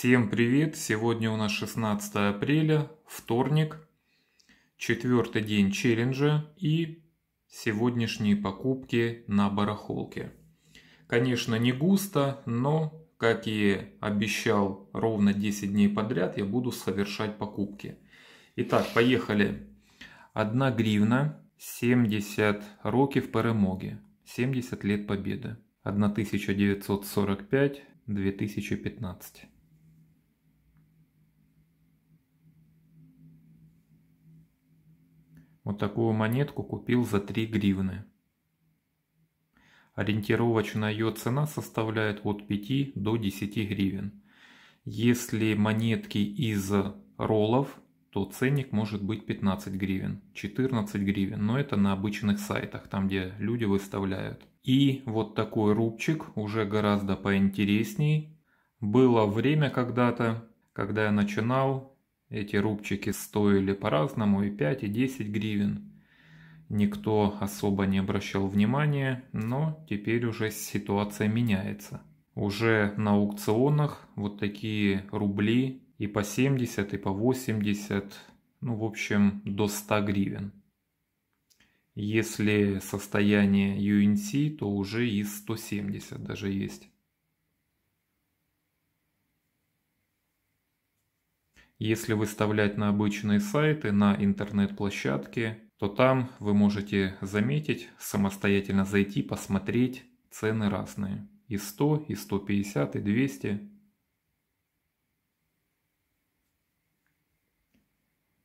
Всем привет! Сегодня у нас 16 апреля, вторник, четвертый день челленджа и сегодняшние покупки на барахолке. Конечно, не густо, но, как и обещал, ровно 10 дней подряд я буду совершать покупки. Итак, поехали. 1 гривна, 70 в перемоге, 70 лет победы, 1945-2015. Вот такую монетку купил за 3 гривны. Ориентировочная ее цена составляет от 5 до 10 гривен. Если монетки из роллов, то ценник может быть 15 гривен, 14 гривен, но это на обычных сайтах, там где люди выставляют. И вот такой рубчик уже гораздо поинтересней. Было время когда-то, когда я начинал, эти рубчики стоили по-разному и 5, и 10 гривен. Никто особо не обращал внимания, но теперь уже ситуация меняется. Уже на аукционах вот такие рубли и по 70, и по 80, ну в общем до 100 гривен. Если состояние UNC, то уже и 170 даже есть. Если выставлять на обычные сайты, на интернет-площадки, то там вы можете заметить, самостоятельно зайти, посмотреть, цены разные. И 100, и 150, и 200.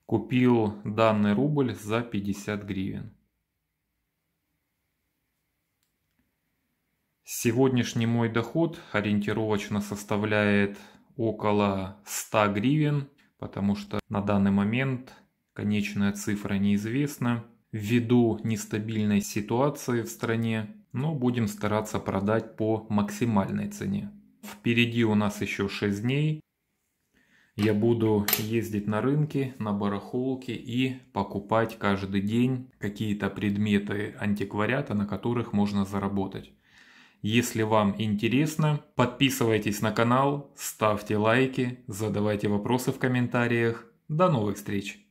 Купил данный рубль за 50 гривен. Сегодняшний мой доход ориентировочно составляет около 100 гривен потому что на данный момент конечная цифра неизвестна ввиду нестабильной ситуации в стране, но будем стараться продать по максимальной цене. Впереди у нас еще 6 дней. Я буду ездить на рынки, на барахолки и покупать каждый день какие-то предметы антиквариата, на которых можно заработать. Если вам интересно, подписывайтесь на канал, ставьте лайки, задавайте вопросы в комментариях. До новых встреч!